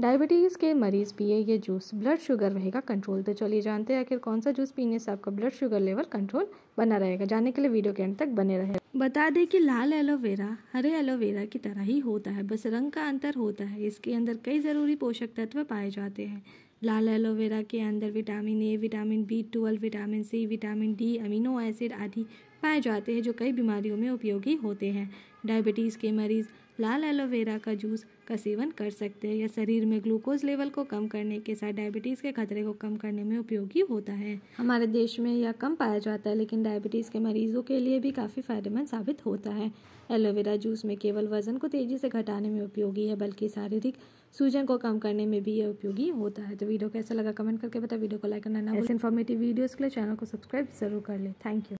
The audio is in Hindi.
डायबिटीज़ के मरीज़ पिए ये जूस ब्लड शुगर रहेगा कंट्रोल तो चलिए जानते हैं आखिर कौन सा जूस पीने से आपका ब्लड शुगर लेवल कंट्रोल बना रहेगा जानने के लिए वीडियो के अंत तक बने रहे बता दें कि लाल एलोवेरा हरे एलोवेरा की तरह ही होता है बस रंग का अंतर होता है इसके अंदर कई ज़रूरी पोषक तत्व पाए जाते हैं लाल एलोवेरा के अंदर vitamin A vitamin B twelve vitamin C vitamin D amino acid आदि पाए जाते हैं जो कई बीमारियों में उपयोगी होते हैं डायबिटीज़ के मरीज़ लाल एलोवेरा का जूस का सेवन कर सकते हैं यह शरीर में ग्लूकोज लेवल को कम करने के साथ डायबिटीज़ के खतरे को कम करने में उपयोगी होता है हमारे देश में यह कम पाया जाता है लेकिन डायबिटीज़ के मरीजों के लिए भी काफ़ी फायदेमंद साबित होता है एलोवेरा जूस में केवल वजन को तेजी से घटाने में उपयोगी है बल्कि शारीरिक सूजन को कम करने में भी यह उपयोगी होता है तो वीडियो कैसा लगा कमेंट करके बता वीडियो को लाइक करना इन्फॉर्मेटिव वीडियोज के लिए चैनल को सब्सक्राइब जरूर कर ले थैंक यू